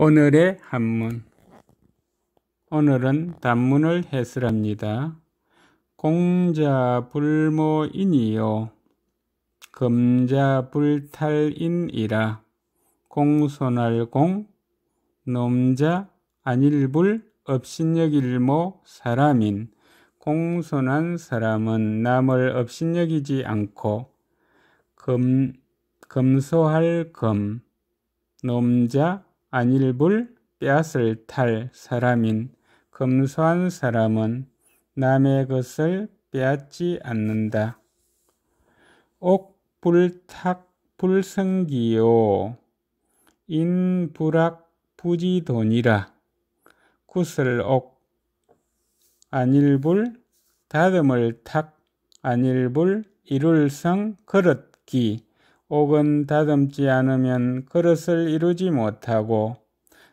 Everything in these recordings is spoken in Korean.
오늘의 한문 오늘은 단문을 해설합니다. 공자 불모인이요 금자 불탈인이라 공손할 공 놈자 안일불 업신여길모 사람인 공손한 사람은 남을 업신여기지 않고 금, 금소할 금 놈자 안일불 뺏을 탈 사람인 검소한 사람은 남의 것을 빼앗지 않는다. 옥불탁 불성기요 인불악 부지돈이라 구슬옥 안일불 다듬을 탁 안일불 이룰성 걸었기 옥은 다듬지 않으면 그릇을 이루지 못하고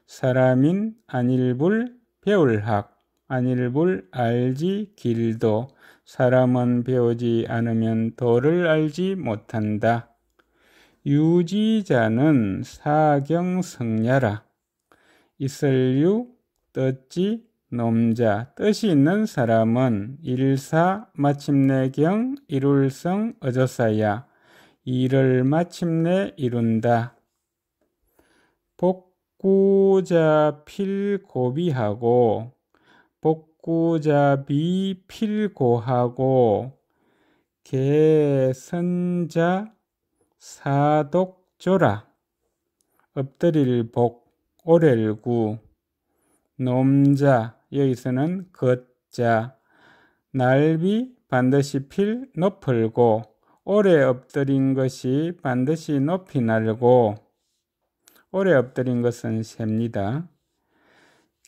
사람인 안일불 배울학 안일불 알지 길도 사람은 배우지 않으면 도를 알지 못한다. 유지자는 사경성야라. 이슬유 뜻지 놈자 뜻이 있는 사람은 일사 마침내경 이룰성 어저사야 이를 마침내 이룬다. 복구자 필고비하고 복구자비 필고하고 개선자 사독조라 엎드릴 복 오렐구 놈자 여기서는 걷자 날비 반드시 필 높을고 오래 엎드린 것이 반드시 높이 날고 오래 엎드린 것은 셉니다.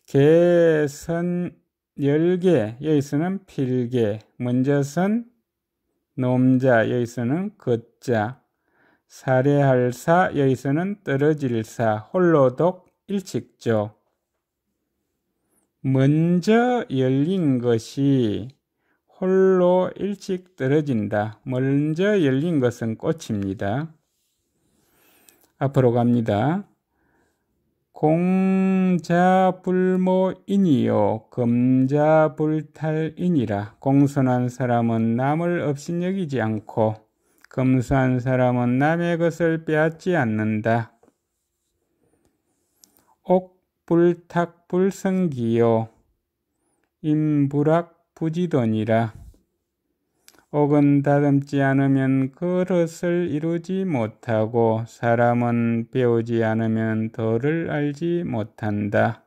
개선 열개 여기서는 필개 먼저선 놈자 여기서는 걷자 사례할 사 여기서는 떨어질 사 홀로독 일칙조 먼저 열린 것이 홀로 일찍 떨어진다. 먼저 열린 것은 꽃입니다. 앞으로 갑니다. 공자불모인이요 금자불탈인이라 공손한 사람은 남을 업신여기지 않고 금수한 사람은 남의 것을 빼앗지 않는다. 옥불탁불성기요 임불악 부지더니라. 옥은 다듬지 않으면 그릇을 이루지 못하고 사람은 배우지 않으면 덜을 알지 못한다.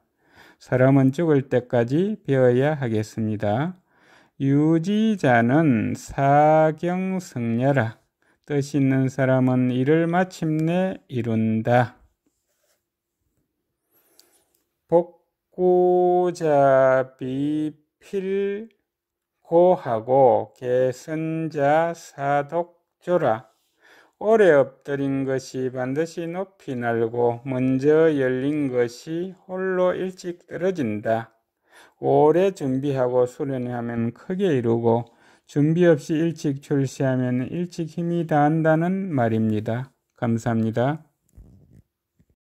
사람은 죽을 때까지 배워야 하겠습니다. 유지자는 사경승려라. 뜻 있는 사람은 이를 마침내 이룬다. 복구자비필 고하고 개선자 사독조라 오래 엎드린 것이 반드시 높이 날고 먼저 열린 것이 홀로 일찍 떨어진다. 오래 준비하고 수련하면 크게 이루고 준비 없이 일찍 출시하면 일찍 힘이 다한다는 말입니다. 감사합니다.